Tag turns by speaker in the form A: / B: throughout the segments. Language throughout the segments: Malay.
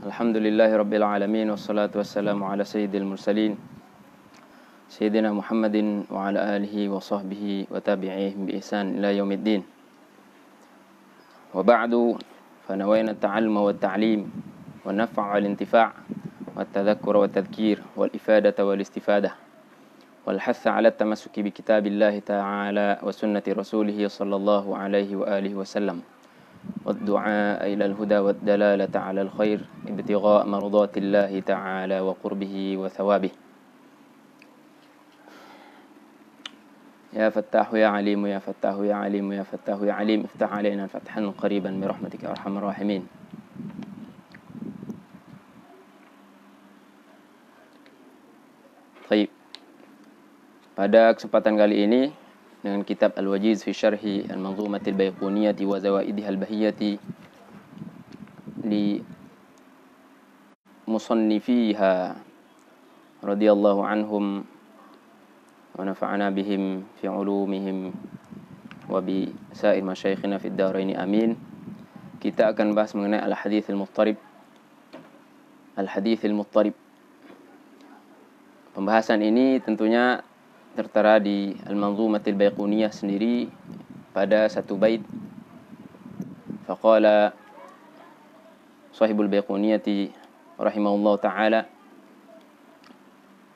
A: الحمد لله رب العالمين والصلاة والسلام على سيد المرسلين سيدنا محمد وعلى آله وصحبه وتابعيهم بإحسان إلى يوم الدين وبعد فنوينا التعلم والتعليم والنفع والانتفاع والتذكر والتذكير والإفادة والاستفادة والحث على التمسك بكتاب الله تعالى وسنة رسوله صلى الله عليه وآله وسلم والدعاء إلى الهدى والدلالة على الخير ابتغاء مرضات الله تعالى وقربه وثوابه يا فتاح يا عليم يا فتاح يا عليم يا فتاح يا عليم افتح علينا فتحا قريبا برحمتك أرحم الراحمين طيب Pada kesempatan kali ini dengan kitab Al-Wajiz fi Syarhi Al-Manzumatil Bayquniyati wa Zawaidihal Bahiyati li musannifiha radhiyallahu anhum wa nafa'ana bihim fi ulumihim wa bi sa'il masyayikhina fi daraini amin kita akan bahas mengenai al-hadith al-muttarib al-hadith al-muttarib pembahasan ini tentunya tertera di Al-Manzumatil Baiquniyah sendiri pada satu bait faqala sahibul baiquniyati rahimahullah taala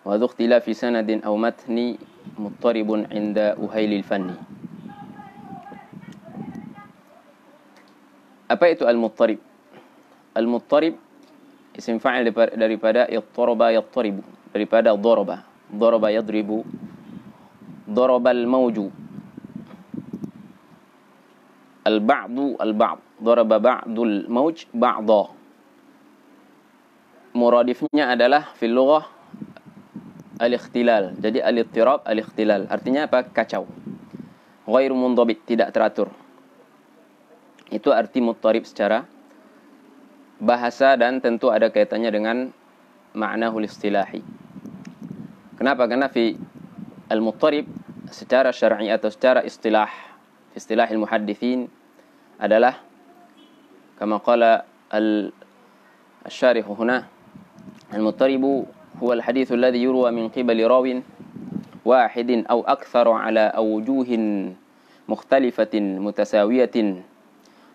A: wa dhukhtila fi sanadin aw matni muttaribun inda uhailil fanni apa itu al-muttarib al-muttarib isim fa'il daripada yattaraba yattaribu daripada daraba daraba yadribu darabal mauju al ba'du al ba'd daraba ba'dul mauj ba'dha muradifnya adalah fil lughah al ikhtilal jadi al ittirab al ikhtilal artinya apa kacau ghairu mundabit tidak teratur itu arti muttarib secara bahasa dan tentu ada kaitannya dengan makna istilahi kenapa karena fi المضطرب secara syar'i atau secara istilah istilah المحدثين adalah kama qala الشارح هنا المضطرب هو الحديث الذي يروى من قبل راو واحد أو أكثر على أوجوه مختلفة متساوية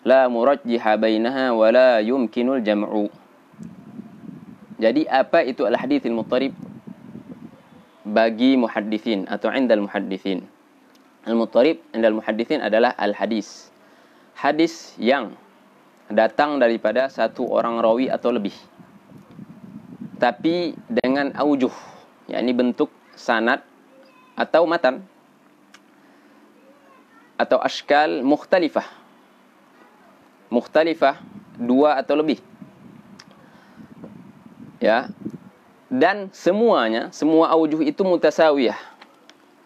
A: لا مرجح بينها ولا يمكن الجمع jadi apa itu al hadith al mutarib bagi muhaddithin atau indal muhaddithin. Al-Muttarib indal muhaddithin adalah al-hadis. Hadis yang datang daripada satu orang rawi atau lebih. Tapi dengan aujuh, yakni bentuk sanad atau matan atau ashkal mukhtalifah. Mukhtalifah dua atau lebih. Ya, dan semuanya semua aujuh itu mutasawiyah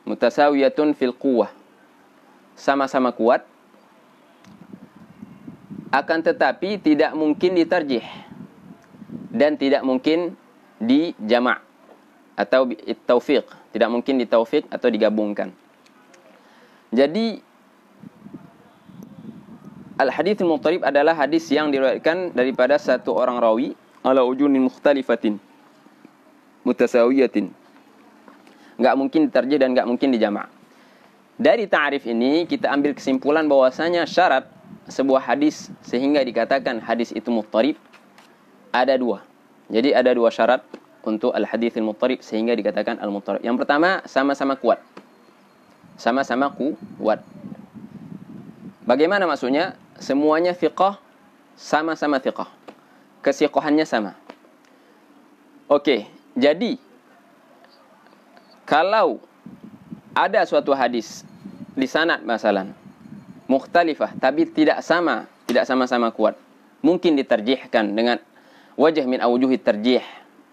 A: mutasawiyatun fil quwwah sama-sama kuat akan tetapi tidak mungkin ditarjih dan tidak mungkin dijama' atau taufiq tidak mungkin ditaufiq atau digabungkan jadi al hadis al adalah hadis yang diriwayatkan daripada satu orang rawi ala ujunin mukhtalifatin mutasawiyatin. Enggak mungkin ditarjih dan enggak mungkin dijamak. Dari ta'rif ini kita ambil kesimpulan bahwasanya syarat sebuah hadis sehingga dikatakan hadis itu muttarib ada dua. Jadi ada dua syarat untuk al-hadis al-muttarib sehingga dikatakan al-muttarib. Yang pertama sama-sama kuat. Sama-sama kuat. Bagaimana maksudnya? Semuanya fiqah sama-sama fiqah. Kesiqahannya sama. Okey. Jadi kalau ada suatu hadis di sanad masalan mukhtalifah tapi tidak sama, tidak sama-sama kuat. Mungkin diterjihkan dengan wajah min awjuhi terjih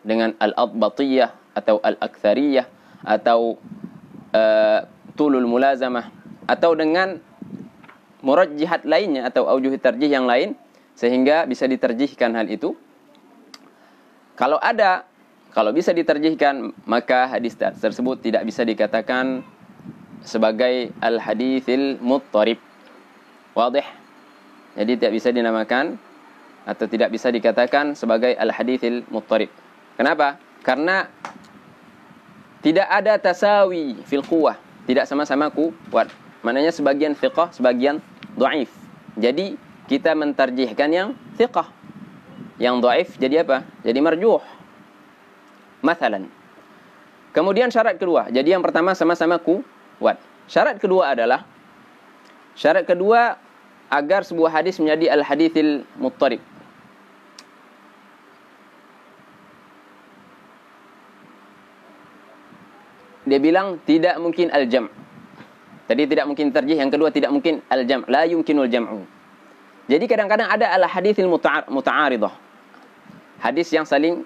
A: dengan al-adbatiyah atau al-aktsariyah atau uh, tulul mulazamah atau dengan murajjihat lainnya atau awjuhi terjih yang lain sehingga bisa diterjihkan hal itu. Kalau ada kalau bisa diterjihkan, maka hadis tersebut tidak bisa dikatakan sebagai al-hadithil muttarib. Wadih. Jadi tidak bisa dinamakan atau tidak bisa dikatakan sebagai al-hadithil muttarib. Kenapa? Karena tidak ada tasawi fil quwah. Tidak sama-sama kuat. Maknanya sebagian fiqah, sebagian du'if. Jadi kita mentarjihkan yang fiqah. Yang du'if jadi apa? Jadi marjuh. Mathalan. Kemudian syarat kedua. Jadi yang pertama sama-sama kuat. Syarat kedua adalah. Syarat kedua agar sebuah hadis menjadi al-hadithil muttarib. Dia bilang tidak mungkin al-jam. Jadi tidak mungkin terjih. Yang kedua tidak mungkin al-jam. La yumkinul jam'u. Jadi kadang-kadang ada al-hadithil muta'aridah. Hadis yang saling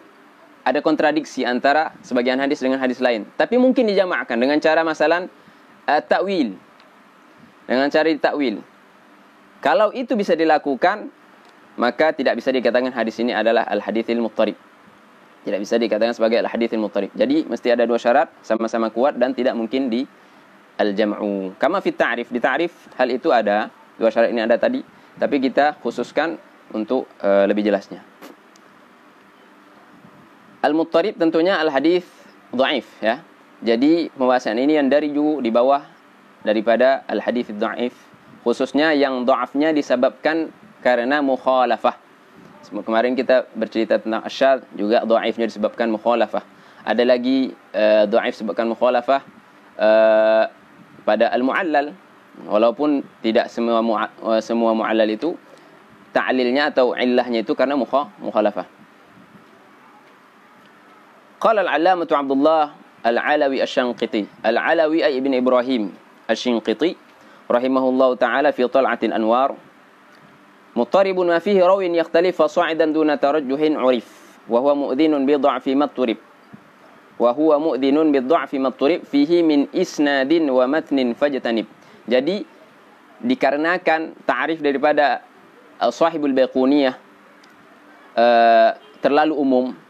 A: ada kontradiksi antara sebagian hadis dengan hadis lain. Tapi mungkin dijamakkan dengan cara masalan uh, takwil. Dengan cara takwil. Kalau itu bisa dilakukan, maka tidak bisa dikatakan hadis ini adalah al-hadithil muttarib. Tidak bisa dikatakan sebagai al-hadithil muttarib. Jadi, mesti ada dua syarat, sama-sama kuat dan tidak mungkin di al-jam'u. Kama fit ta'rif. Di ta'rif, hal itu ada. Dua syarat ini ada tadi. Tapi kita khususkan untuk uh, lebih jelasnya. Al-Muttarib tentunya al-hadis dhaif ya. Jadi pembahasan ini yang dari juga di bawah daripada al-hadis dhaif khususnya yang dhaifnya disebabkan karena mukhalafah. Kemarin kita bercerita tentang asyad juga dhaifnya disebabkan mukhalafah. Ada lagi uh, dhaif sebabkan mukhalafah uh, pada al-muallal walaupun tidak semua eh, semua muallal itu ta'lilnya atau illahnya itu karena mukha mukhalafah. قال العلامة عبد الله العلوي الشنقيطي العلوي أي ابن إبراهيم الشنقيطي رحمه الله تعالى في طلعة الأنوار مضطرب ما فيه روي يختلف صعدا دون ترجح عرف وهو مؤذن بضعف ما اضطرب وهو مؤذن بالضعف ما اضطرب فيه من إسناد ومتن فاجتنب jadi dikarenakan تعريف daripada صاحب البيقونية uh, terlalu umum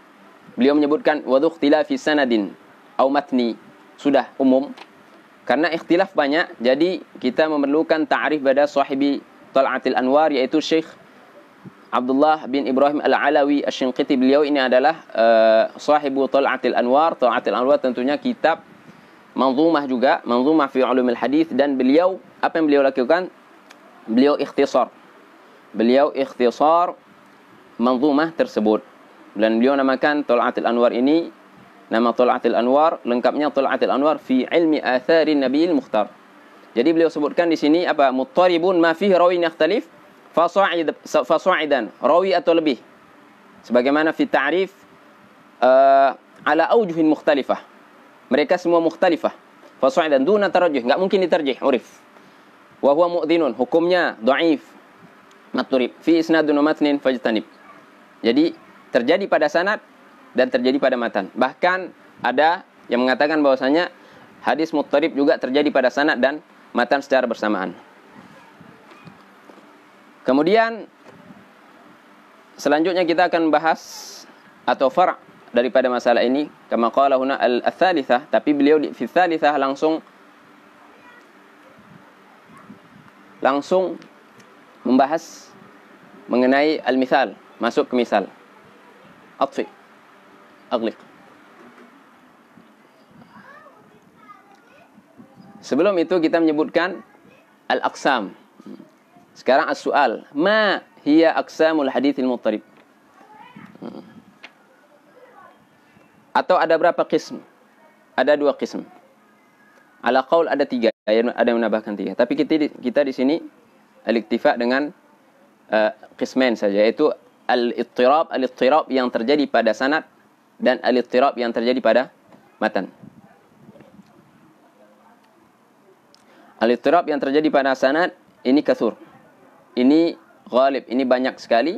A: beliau menyebutkan wadukhtilaf fi sanadin au matni sudah umum karena ikhtilaf banyak jadi kita memerlukan ta'rif pada sahibi Tal'atil Anwar yaitu Syekh Abdullah bin Ibrahim Al-Alawi Asy-Syinqiti beliau ini adalah uh, sahibu Tal'atil Anwar Tal'atil Anwar tentunya kitab manzumah juga manzumah fi ulumil hadis dan beliau apa yang beliau lakukan beliau ikhtisar beliau ikhtisar manzumah tersebut dan beliau namakan Tolatil Anwar ini nama Tolatil Anwar lengkapnya Tolatil Anwar fi ilmi atharin nabiyil mukhtar jadi beliau sebutkan di sini apa muttaribun ma fihi rawi yakhtalif fa sa'idan rawi atau lebih sebagaimana fi ta'rif uh, ala aujuhin mukhtalifah mereka semua mukhtalifah fa sa'idan duna tarajih enggak mungkin diterjih urif wa huwa mu'dhinun hukumnya dhaif maturib fi isnadun wa matnin fajtanib jadi terjadi pada sanad dan terjadi pada matan. Bahkan ada yang mengatakan bahwasanya hadis muttarib juga terjadi pada sanad dan matan secara bersamaan. Kemudian selanjutnya kita akan bahas atau far' daripada masalah ini kama qala huna al-thalithah tapi beliau di fi thalithah langsung langsung membahas mengenai al-mithal masuk ke misal أطفئ أغلق Sebelum itu kita menyebutkan al-aqsam. Sekarang as-su'al, ma hiya aqsamul hadits al-muttarib? Atau ada berapa qism? Ada dua qism. Ala qaul ada tiga, ada yang menambahkan tiga. Tapi kita kita di sini al-iktifa dengan uh, qismain saja yaitu al-ittirab al-ittirab yang terjadi pada sanad dan al-ittirab yang terjadi pada matan. Al-ittirab yang terjadi pada sanad ini kasur. Ini ghalib, ini banyak sekali.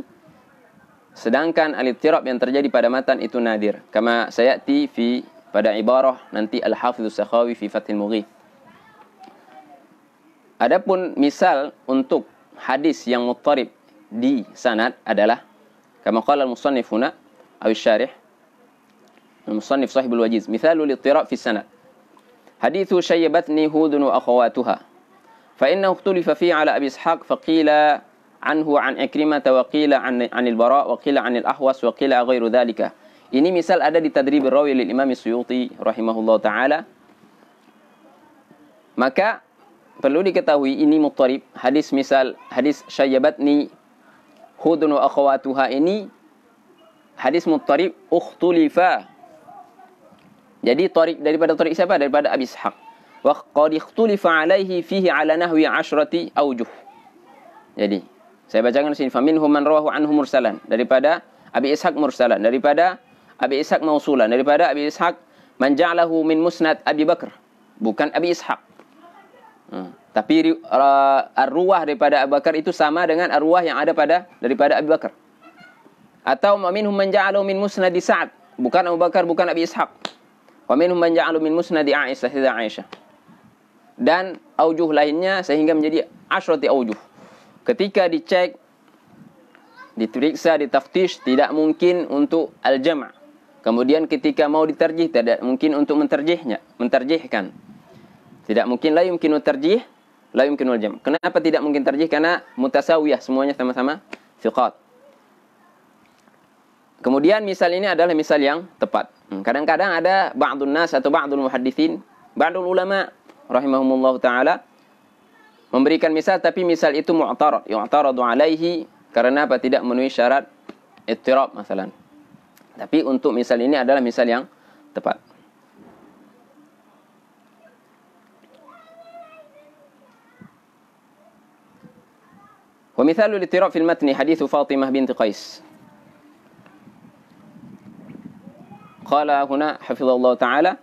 A: Sedangkan al-ittirab yang terjadi pada matan itu nadir. Kama saya ti fi pada ibarah nanti al-hafidhus sakhawi fi fathil mughith. Adapun misal untuk hadis yang muttarib di sanad adalah كما قال المصنف هنا أو الشارح المصنف صاحب الوجيز مثال الاضطراء في السنة حديث شيبتني هود وأخواتها فإنه اختلف فيه على أبي إسحاق فقيل عنه عن إكرمة وقيل عن عن البراء وقيل عن الأحوص وقيل غير ذلك إني مثال أدى لتدريب الراوي للإمام السيوطي رحمه الله تعالى مكا Maka perlu diketahui ini muttarib hadis misal hadis hudnu akhwatuha ini hadis muttariq ukhtulifa. Jadi tarik daripada tarik siapa? Daripada Abi Ishaq. Wa qad ikhtulifa alaihi fihi ala nahwi ashrati aujuh. Jadi, saya bacakan di sini faminhum man rawahu anhu mursalan daripada Abi Ishaq mursalan daripada Abi Ishaq mausulan daripada Abi Ishaq man ja'alahu min musnad Abi Bakar bukan Abi Ishaq. Hmm. Tapi uh, arwah daripada Abu Bakar itu sama dengan arwah yang ada pada daripada Abu Bakar. Atau minhum man ja'alu min musnad Sa'ad, bukan Abu Bakar, bukan Abi Ishaq. Wa minhum man ja'alu min musnad Aisyah, Sayyidah Aisyah. Dan aujuh lainnya sehingga menjadi asyrati aujuh. Ketika dicek diteriksa, ditaftish, tidak mungkin untuk al-jama'. Kemudian ketika mau diterjih, tidak mungkin untuk menterjihnya, menterjihkan. Tidak mungkin lah, mungkin untuk terjih, la yumkin wal jam. Kenapa tidak mungkin tarjih? Karena mutasawiyah semuanya sama-sama thiqat. Kemudian misal ini adalah misal yang tepat. Hmm, kadang-kadang ada ba'dun nas atau ba'dul muhaddisin, ba'dul ulama rahimahumullah taala memberikan misal tapi misal itu mu'tarad, yu'taradu alaihi karena apa tidak memenuhi syarat ittirab misalnya. Tapi untuk misal ini adalah misal yang tepat. ومثال الاضطراب في المتن حديث فاطمة بنت قيس قال هنا حفظ الله تعالى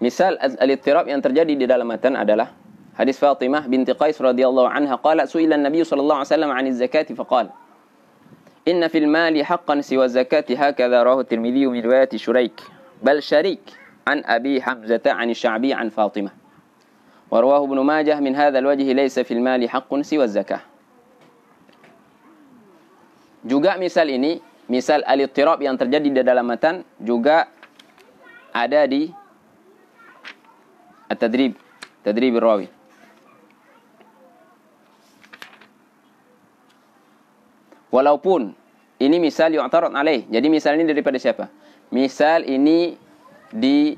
A: مثال الاضطراب أن terjadi di dalam matan adalah حديث فاطمة بنت قيس رضي الله عنها قال سئل النبي صلى الله عليه وسلم عن الزكاة فقال إن في المال حقا سوى الزكاة هكذا راه الترمذي من رواية شريك بل شريك عن أبي حمزة عن الشعبي عن فاطمة ورواه ابن ماجه من هذا الوجه ليس في المال حق سوى الزكاه Juga misal ini, misal al-ittirab yang terjadi di dalam matan juga ada di at-tadrib, tadrib rawi. Walaupun ini misal yu'tarad alaih. Jadi misal ini daripada siapa? Misal ini di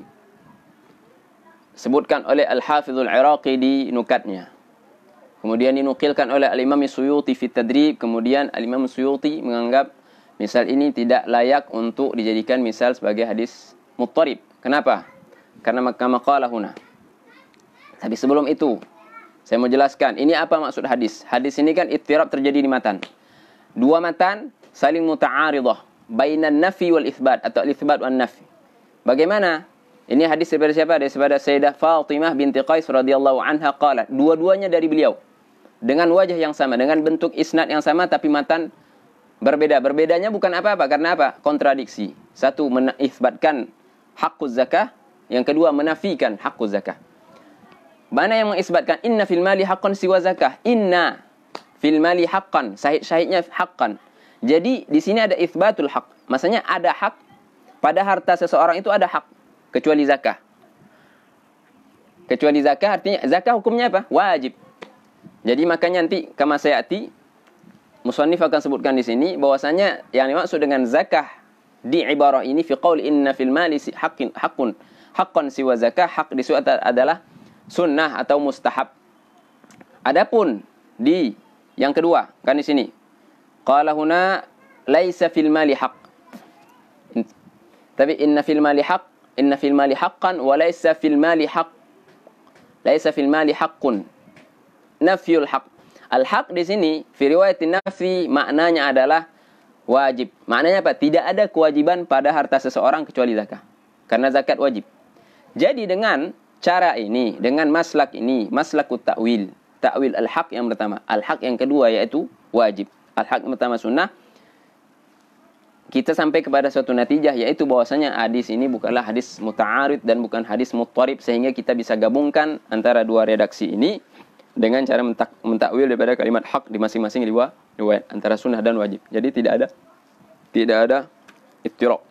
A: sebutkan oleh Al-Hafidhul Iraqi di nukatnya. Kemudian dinukilkan oleh Al-Imam Suyuti fi Tadrib, kemudian Al-Imam Suyuti menganggap misal ini tidak layak untuk dijadikan misal sebagai hadis muttarib. Kenapa? Karena makamah qala huna. Tapi sebelum itu, saya mau jelaskan, ini apa maksud hadis? Hadis ini kan ittirab terjadi di matan. Dua matan saling muta'aridah. Bainan nafi wal ithbat atau ithbat wan nafi. Bagaimana? Ini hadis daripada siapa? Daripada Sayyidah Fatimah binti Qais radhiyallahu anha qala. Dua-duanya dari beliau dengan wajah yang sama, dengan bentuk isnad yang sama tapi matan berbeda. Berbedanya bukan apa-apa, karena apa? Kontradiksi. Satu, menisbatkan hakuz zakah. Yang kedua, menafikan hakuz zakah. Mana yang mengisbatkan? Inna fil mali haqqan siwa zakah. Inna fil mali haqqan. Syahid-syahidnya haqqan. Jadi, di sini ada isbatul haq. Maksudnya ada hak. Pada harta seseorang itu ada hak. Kecuali zakah. Kecuali zakah artinya, zakah hukumnya apa? Wajib. Jadi makanya nanti kama saya Musannif akan sebutkan di sini bahwasanya yang dimaksud dengan zakah di ibarah ini fi qaul inna fil mali haqqin haqqun haqqan siwa zakah hak di suatu adalah sunnah atau mustahab. Adapun di yang kedua kan di sini qala huna laisa fil mali haqq tapi inna fil mali haqq inna fil mali haqqan wa laisa fil mali haqq laisa fil mali haqqun nafiul haq. Al-haq di sini, fi riwayat nafi, maknanya adalah wajib. Maknanya apa? Tidak ada kewajiban pada harta seseorang kecuali zakat. Karena zakat wajib. Jadi dengan cara ini, dengan maslak ini, maslaku ta'wil. takwil al-haq yang pertama. Al-haq yang kedua yaitu wajib. Al-haq pertama sunnah. Kita sampai kepada suatu natijah yaitu bahwasanya hadis ini bukanlah hadis muta'arid dan bukan hadis mutarib. Sehingga kita bisa gabungkan antara dua redaksi ini dengan cara mentakwil daripada kalimat hak di masing-masing riwayat antara sunnah dan wajib. Jadi tidak ada tidak ada ittirab.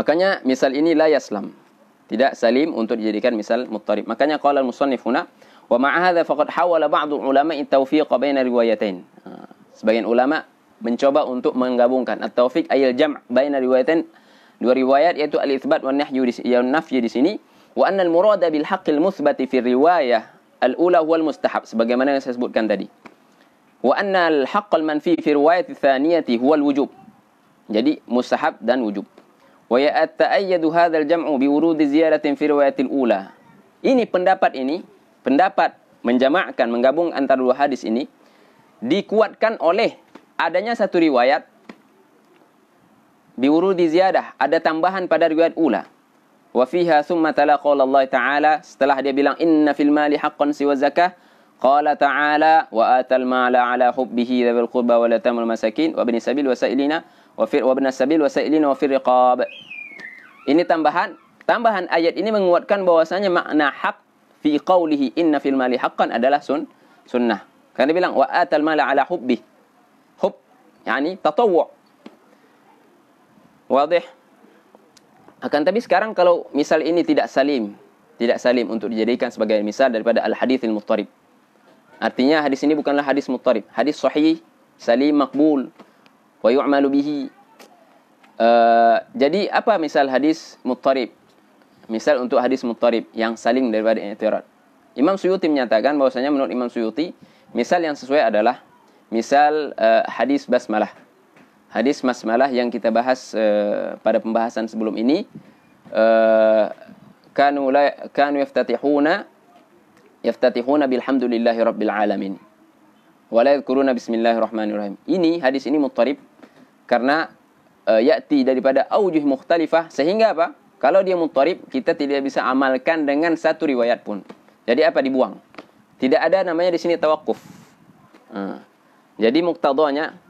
A: Makanya misal ini la yaslam. Tidak salim untuk dijadikan misal muttarib. Makanya qala al-musannifuna wa ma'a hadza faqad hawala ba'du ulama'i tawfiq baina riwayatain. Ha, sebagian ulama mencoba untuk menggabungkan at-tawfiq ayil jam' baina riwayatain dua riwayat yaitu al-itsbat wan nahyu ya, di sini wa anna al-murada bil haqqil musbati fi riwayah al-ula huwa mustahab sebagaimana yang saya sebutkan tadi. Wa anna al-haqq al-manfi fi riwayat tsaniyati huwa al-wujub. Jadi mustahab dan wujub. Wa ya'ta'ayyadu hadha al-jam'u bi wurud ziyaratin fi riwayat al-ula. Ini pendapat ini, pendapat menjamakkan menggabung antara dua hadis ini dikuatkan oleh adanya satu riwayat bi wurud ziyadah, ada tambahan pada riwayat ula. وفيها ثم تلا قول الله تعالى setelah dia bilang inna fil mali haqqan siwa zakah qala ta'ala wa atal ma'ala ala hubbihi dzil qurba wal yatamul masakin wa ibnis sabil wasailina wa fir wa ibnis sabil wasailina wa fir riqab. Ini tambahan tambahan ayat ini menguatkan bahwasanya makna hak fi qawlihi inna fil mali haqqan adalah sun sunnah. Karena dia bilang wa atal mala ala hubbi. Hub yani tatawwu. Wadih? Akan tapi sekarang kalau misal ini tidak salim, tidak salim untuk dijadikan sebagai misal daripada al hadis hadithil muttarib. Artinya hadis ini bukanlah hadis muttarib. Hadis sahih, salim, makbul, wa yu'malu bihi. Uh, jadi apa misal hadis muttarib? Misal untuk hadis muttarib yang saling daripada i'tirad. Imam Suyuti menyatakan bahwasanya menurut Imam Suyuti, misal yang sesuai adalah misal uh, hadis basmalah hadis masmalah yang kita bahas uh, pada pembahasan sebelum ini eh, kanu la kanu yaftatihuna yaftatihuna bilhamdulillahi rabbil alamin wa la yadhkuruna bismillahirrahmanirrahim ini hadis ini muttarib karena uh, yati daripada aujuh mukhtalifah sehingga apa kalau dia muttarib kita tidak bisa amalkan dengan satu riwayat pun jadi apa dibuang tidak ada namanya di sini tawakuf uh. Ah. jadi muktadanya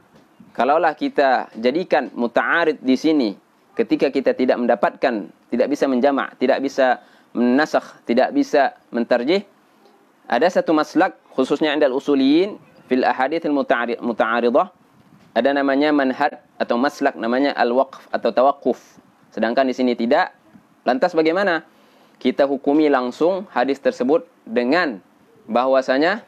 A: kalaulah kita jadikan muta'arid di sini ketika kita tidak mendapatkan tidak bisa menjamak tidak bisa menasakh tidak bisa mentarjih ada satu maslak khususnya indal usuliyin fil ahadith al muta'aridah ada namanya manhaj atau maslak namanya al waqf atau tawakuf. sedangkan di sini tidak lantas bagaimana kita hukumi langsung hadis tersebut dengan bahwasanya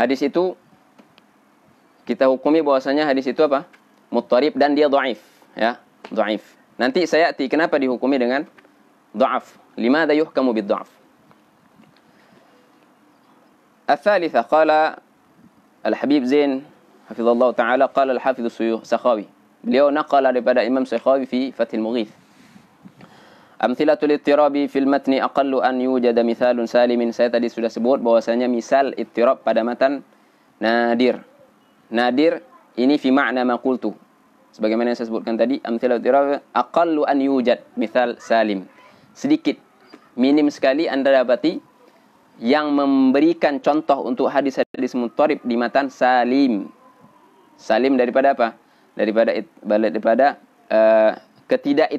A: hadis itu kita hukumi bahwasanya hadis itu apa? Muttarib dan dia dhaif, ya. Dhaif. Nanti saya ti kenapa dihukumi dengan dhaif? Limadha yuhkamu bid dhaif? Al-thalitha qala Al-Habib Zain hafizallahu taala qala Al-Hafiz Sakhawi. Beliau naqala daripada Imam Sakhawi fi Fathul Mughith. Amthilatul ittirabi fil matni aqallu an yujada mithalun salimin. Saya tadi sudah sebut bahwasanya misal ittirab pada matan nadir. Nadir ini fi ma'na ma qultu. Sebagaimana yang saya sebutkan tadi, amthilatul ittirab aqallu an yujad mithal salim. Sedikit minim sekali anda dapati yang memberikan contoh untuk hadis-hadis mutarib di matan salim. Salim daripada apa? Daripada daripada eh, ketidak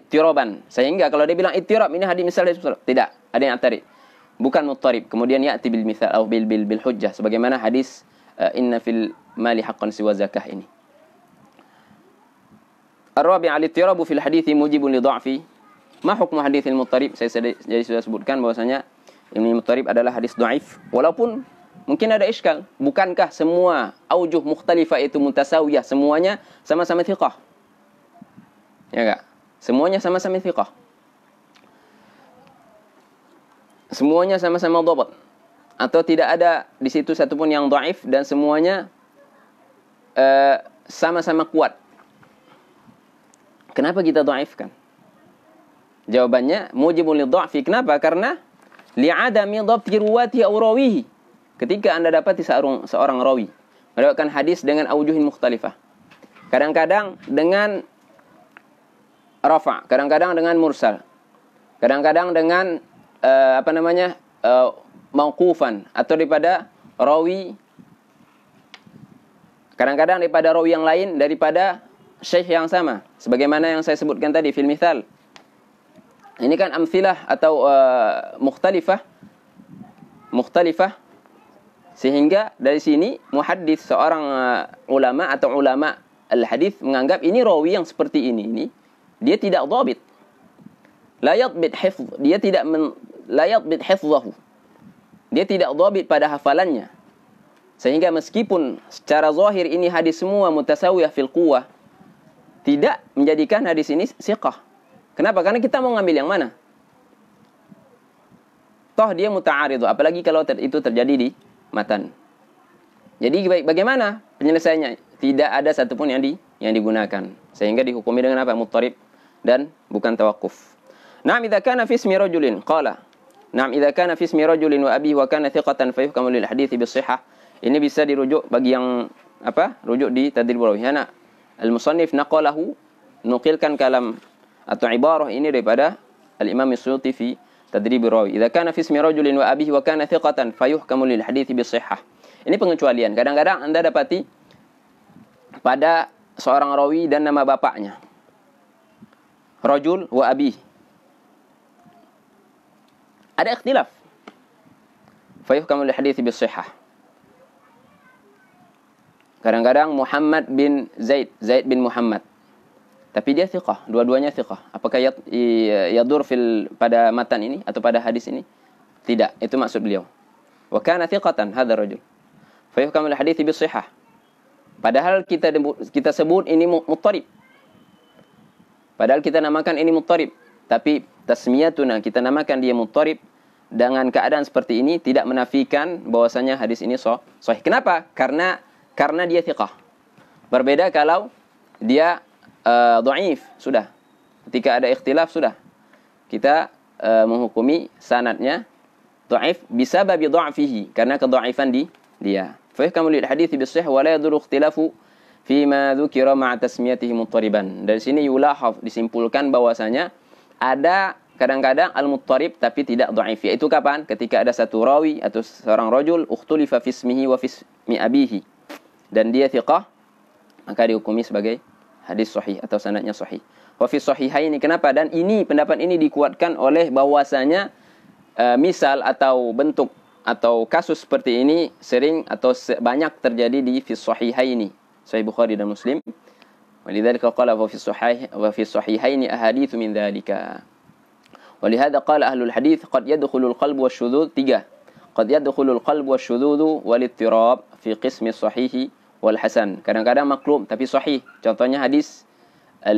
A: sehingga kalau dia bilang ittirab ini hadis misal hadis tidak ada yang tarik bukan mutarib. kemudian ya'ti bil misal atau bil bil bil hujjah sebagaimana hadis uh, inna fil mali haqqan siwa zakah ini Arabi al ittirabu fil hadis mujibun li dha'fi ma hukum hadis al muttarib saya sudah, jadi sudah sebutkan bahwasanya ini mutarib adalah hadis dhaif walaupun mungkin ada iskal bukankah semua aujuh muhtalifah itu mutasawiyah semuanya sama-sama thiqah Ya enggak? Semuanya sama-sama thiqah. Semuanya sama-sama dhabat. Atau tidak ada di situ satu pun yang dhaif dan semuanya eh, sama-sama uh, kuat. Kenapa kita dhaifkan? Jawabannya mujibun lidhafi. Kenapa? Karena li'adami dhabti ruwati aw rawihi. Ketika Anda dapat di seorang, seorang rawi, mendapatkan hadis dengan aujuhin mukhtalifah. Kadang-kadang dengan rafa kadang-kadang dengan mursal kadang-kadang dengan uh, apa namanya uh, mauqufan atau daripada rawi kadang-kadang daripada rawi yang lain daripada syekh yang sama sebagaimana yang saya sebutkan tadi fil mithal ini kan amthilah atau uh, mukhtalifah mukhtalifah sehingga dari sini muhaddis seorang uh, ulama atau ulama al-hadis menganggap ini rawi yang seperti ini ini dia tidak dhabit layat bit hifz dia tidak men, layat bit hifzahu dia tidak dhabit pada hafalannya sehingga meskipun secara zahir ini hadis semua mutasawiyah fil quwwah tidak menjadikan hadis ini siqah kenapa karena kita mau ngambil yang mana toh dia muta'aridu apalagi kalau ter, itu terjadi di matan jadi bagaimana penyelesaiannya tidak ada satupun yang di yang digunakan sehingga dihukumi dengan apa mutarib dan bukan tawakuf. Naam idza kana fi ismi rajulin qala. Naam idza kana fi ismi rajulin wa abi wa kana thiqatan fa yuhkamu lil hadits bi sihah. Ini bisa dirujuk bagi yang apa? Rujuk di tadil rawi. Ana ya al-musannif naqalahu nuqilkan kalam atau ibarah ini daripada al-Imam Suyuti fi tadrib rawi. Idza kana fi ismi rajulin wa abi wa kana thiqatan fa yuhkamu lil hadits bi sihah. Ini pengecualian. Kadang-kadang Anda dapati pada seorang rawi dan nama bapaknya rajul wa abi. Ada ikhtilaf. Fa yuhkamu li hadits bi sihhah. Kadang-kadang Muhammad bin Zaid, Zaid bin Muhammad. Tapi dia thiqah, dua-duanya thiqah. Apakah yadur fil pada matan ini atau pada hadis ini? Tidak, itu maksud beliau. Wa kana thiqatan hadha rajul. Fa yuhkamu li hadits bi Padahal kita kita sebut ini muttarib. Padahal kita namakan ini muttarib. Tapi tasmiyatuna kita namakan dia muttarib dengan keadaan seperti ini tidak menafikan bahwasanya hadis ini sah. So, sahih. Kenapa? Karena karena dia thiqah. Berbeda kalau dia uh, eh, do'if. sudah. Ketika ada ikhtilaf sudah. Kita uh, menghukumi sanadnya do'if. bisa babi karena kedhaifan di dia. Fa kamu lihat hadis bisih wa la yadurru ikhtilafu fima dzukira ma tasmiyatihi muttariban. Dari sini yulahaf disimpulkan bahwasanya ada kadang-kadang al-muttarib tapi tidak dhaif. Itu kapan? Ketika ada satu rawi atau seorang rajul ukhtulifa fi ismihi wa fi ismi abihi dan dia thiqah maka dihukumi sebagai hadis sahih atau sanadnya sahih. Wa fi sahihaini kenapa? Dan ini pendapat ini dikuatkan oleh bahwasanya uh, misal atau bentuk atau kasus seperti ini sering atau banyak terjadi di fi sahihaini صحيح البخاري dan Muslim ولذلك قال وفي الصحيح وفي الصحيحين أحاديث من ذلك ولهذا قال أهل الحديث قد يدخل القلب والشذوذ tiga قد يدخل القلب والشذوذ والاضطراب في قسم الصحيح والحسن kadang-kadang maklum tapi sahih contohnya hadis al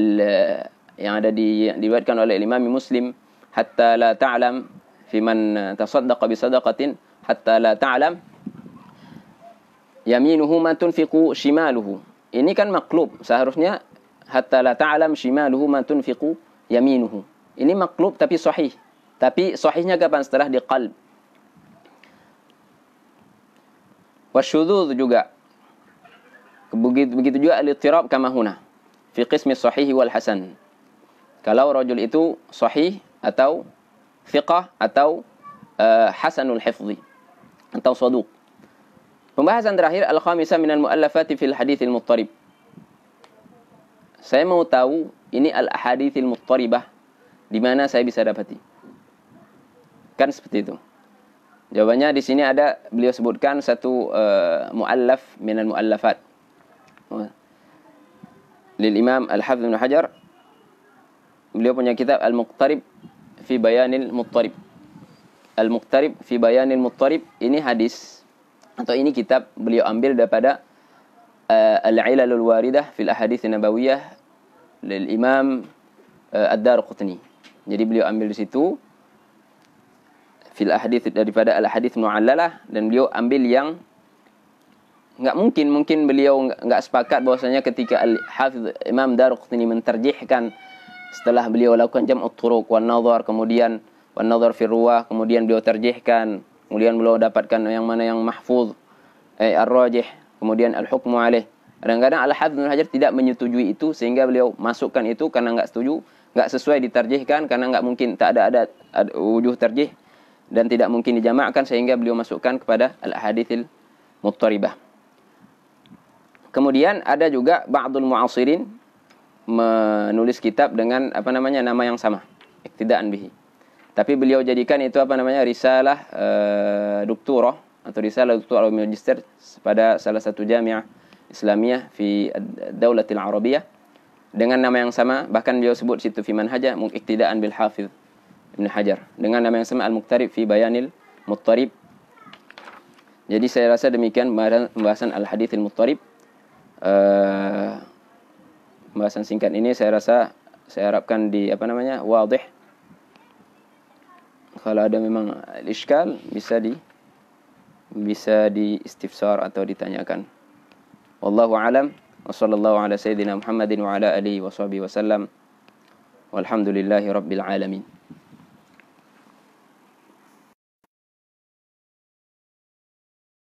A: yang ada di diriwayatkan oleh Imam Muslim hatta la ta'lam fiman tasaddaqa bi sadaqatin hatta la ta'lam yaminuhu man tunfiqu shimaluhu. Ini kan maklub. Seharusnya hatta la ta'lam shimaluhu man tunfiqu yaminuhu. Ini maklub tapi sahih. Tapi sahihnya kapan setelah di qalb. Wa juga. Begitu, begitu juga al-ittirab kama huna. Fi qismi sahih wal hasan. Kalau rajul itu sahih atau thiqah atau uh, hasanul hifzi atau saduq. Pembahasan terakhir al-khamisah minal mu'allafati fil hadithil muttarib. Saya mau tahu ini al-hadithil muttaribah di mana saya bisa dapati. Kan seperti itu. Jawabannya di sini ada beliau sebutkan satu uh, mu'allaf minal mu'allafat. Lil Imam Al-Hafidh bin Hajar beliau punya kitab Al-Muqtarib fi Bayanil Muttarib. Al-Muqtarib fi Bayanil Muttarib ini hadis atau ini kitab beliau ambil daripada uh, Al-Ilalul Waridah fil Ahadits Nabawiyah lil Imam uh, Ad-Darqutni. Jadi beliau ambil di situ fil ahadits daripada al-hadits mu'allalah dan beliau ambil yang enggak mungkin mungkin beliau enggak sepakat bahwasanya ketika al-hafiz Imam Darqutni menterjihkan setelah beliau lakukan jam'ut turuq wan nadhar kemudian wan nadhar fi ruwah kemudian beliau terjihkan kemudian beliau dapatkan yang mana yang mahfuz eh, ar-rajih kemudian al-hukmu alaih kadang-kadang al-hadz bin hajar tidak menyetujui itu sehingga beliau masukkan itu karena enggak setuju enggak sesuai ditarjihkan karena enggak mungkin tak ada ada, ada wujuh tarjih dan tidak mungkin dijamakkan sehingga beliau masukkan kepada al-hadithil muttaribah kemudian ada juga ba'dul mu'asirin menulis kitab dengan apa namanya nama yang sama iktidaan bihi tapi beliau jadikan itu apa namanya risalah e, eh, doktorah atau risalah doktor doktorah magister pada salah satu jamiah Islamiah di Daulatil Arabia dengan nama yang sama bahkan beliau sebut situ fi manhaja muktidaan bil hafiz Ibn Hajar dengan nama yang sama al muktarib fi bayanil muttarib jadi saya rasa demikian pembahasan al hadithil muttarib uh, pembahasan singkat ini saya rasa saya harapkan di apa namanya wadih kalau ada memang iskal bisa di bisa di istifsar atau ditanyakan. Wallahu alam. Wassallallahu ala sayyidina Muhammadin wa ala alihi wa sahbihi wasallam. Walhamdulillahirabbil alamin.